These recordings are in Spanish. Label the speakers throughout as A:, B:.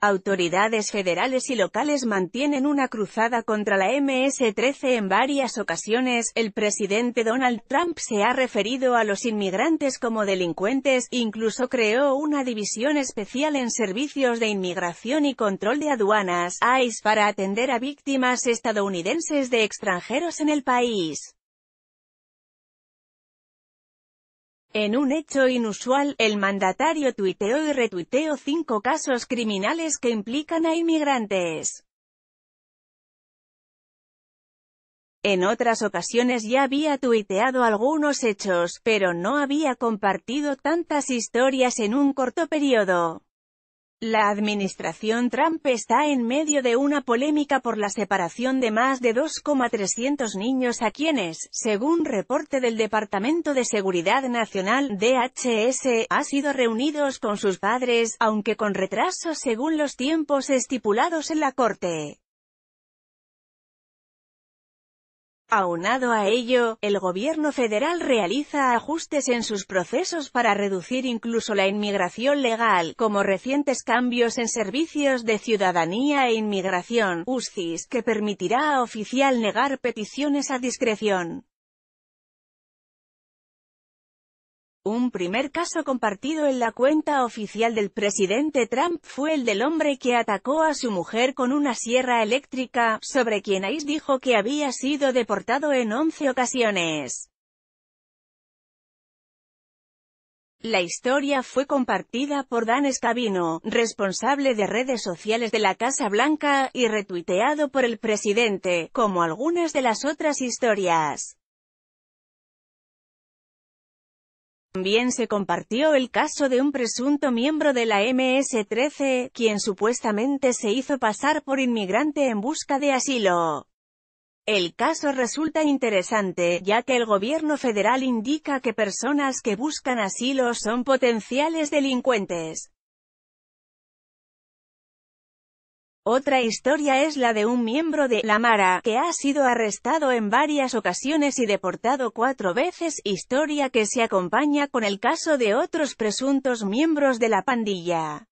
A: Autoridades federales y locales mantienen una cruzada contra la MS-13 en varias ocasiones. El presidente Donald Trump se ha referido a los inmigrantes como delincuentes, incluso creó una división especial en servicios de inmigración y control de aduanas, ICE, para atender a víctimas estadounidenses de extranjeros en el país. En un hecho inusual, el mandatario tuiteó y retuiteó cinco casos criminales que implican a inmigrantes. En otras ocasiones ya había tuiteado algunos hechos, pero no había compartido tantas historias en un corto periodo. La administración Trump está en medio de una polémica por la separación de más de 2,300 niños a quienes, según reporte del Departamento de Seguridad Nacional, DHS, ha sido reunidos con sus padres, aunque con retraso según los tiempos estipulados en la Corte. Aunado a ello, el gobierno federal realiza ajustes en sus procesos para reducir incluso la inmigración legal, como recientes cambios en servicios de ciudadanía e inmigración, USCIS, que permitirá a oficial negar peticiones a discreción. Un primer caso compartido en la cuenta oficial del presidente Trump fue el del hombre que atacó a su mujer con una sierra eléctrica, sobre quien ICE dijo que había sido deportado en 11 ocasiones. La historia fue compartida por Dan Scavino, responsable de redes sociales de la Casa Blanca, y retuiteado por el presidente, como algunas de las otras historias. También se compartió el caso de un presunto miembro de la MS-13, quien supuestamente se hizo pasar por inmigrante en busca de asilo. El caso resulta interesante, ya que el gobierno federal indica que personas que buscan asilo son potenciales delincuentes. Otra historia es la de un miembro de la Mara, que ha sido arrestado en varias ocasiones y deportado cuatro veces, historia que se acompaña con el caso de otros presuntos miembros de la pandilla.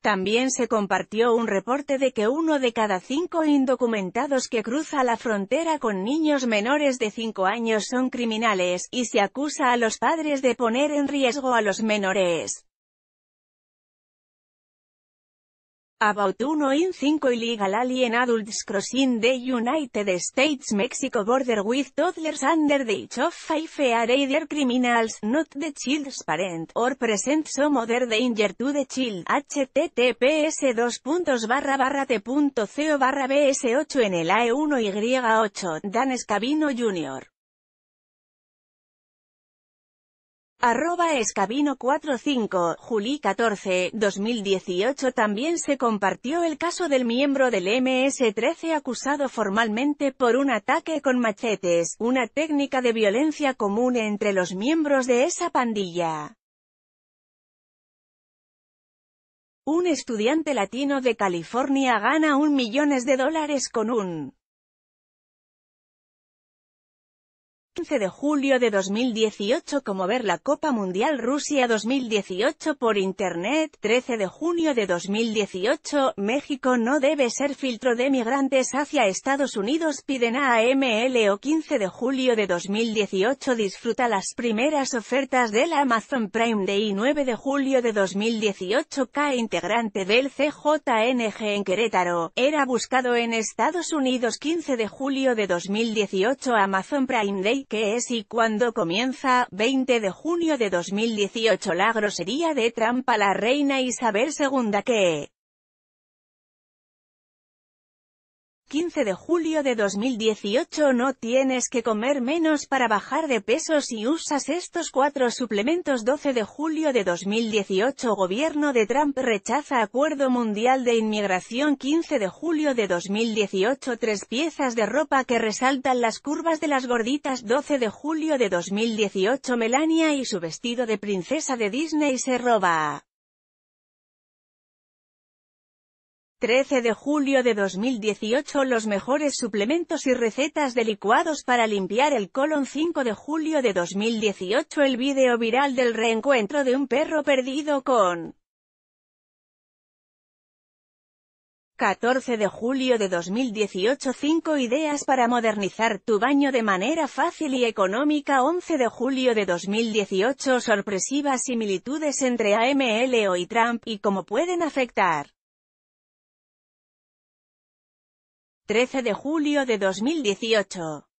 A: También se compartió un reporte de que uno de cada cinco indocumentados que cruza la frontera con niños menores de 5 años son criminales, y se acusa a los padres de poner en riesgo a los menores. About 1 in 5 illegal alien adults crossing the United States Mexico border with toddlers under the age of 5 are either criminals, not the child's parent, or present some other danger to the child. https 2 barra barra t.co barra bs8 en el AE1 y8, Dan Escabino Jr. Arroba escabino 45, Juli 14, 2018 También se compartió el caso del miembro del MS-13 acusado formalmente por un ataque con machetes, una técnica de violencia común entre los miembros de esa pandilla. Un estudiante latino de California gana un millones de dólares con un 15 de julio de 2018 como ver la Copa Mundial Rusia 2018 por Internet, 13 de junio de 2018, México no debe ser filtro de migrantes hacia Estados Unidos piden a AMLO 15 de julio de 2018 disfruta las primeras ofertas del Amazon Prime Day 9 de julio de 2018 K integrante del CJNG en Querétaro, era buscado en Estados Unidos 15 de julio de 2018 Amazon Prime Day que es y cuando comienza, 20 de junio de 2018 la grosería de Trampa la reina Isabel II que, 15 de julio de 2018 No tienes que comer menos para bajar de peso si usas estos cuatro suplementos 12 de julio de 2018 Gobierno de Trump rechaza Acuerdo Mundial de Inmigración 15 de julio de 2018 Tres piezas de ropa que resaltan las curvas de las gorditas 12 de julio de 2018 Melania y su vestido de princesa de Disney se roba 13 de julio de 2018 Los mejores suplementos y recetas de licuados para limpiar el colon 5 de julio de 2018 El video viral del reencuentro de un perro perdido con 14 de julio de 2018 5 ideas para modernizar tu baño de manera fácil y económica 11 de julio de 2018 Sorpresivas similitudes entre AMLO y Trump y cómo pueden afectar 13 de julio de 2018.